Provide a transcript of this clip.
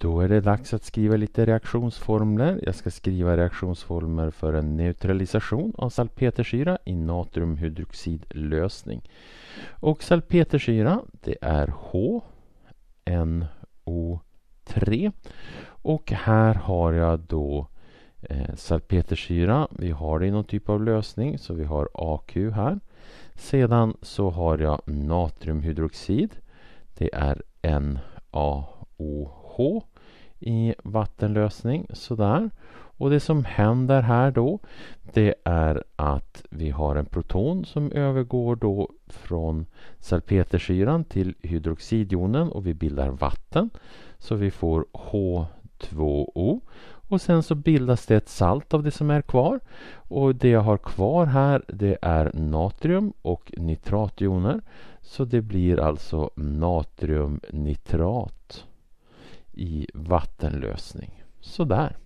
Då är det dags att skriva lite reaktionsformler. Jag ska skriva reaktionsformler för en neutralisation av salpetersyra i natriumhydroxidlösning. Och salpetersyra, det är HNO3. Och här har jag då eh, salpetersyra. Vi har det i någon typ av lösning, så vi har AQ här. Sedan så har jag natriumhydroxid. Det är NaO i vattenlösning. Sådär. Och det som händer här då det är att vi har en proton som övergår då från salpetersyran till hydroxidjonen och vi bildar vatten. Så vi får H2O. Och sen så bildas det ett salt av det som är kvar. Och det jag har kvar här det är natrium och nitratjoner. Så det blir alltså natriumnitrat i vattenlösning. Sådär.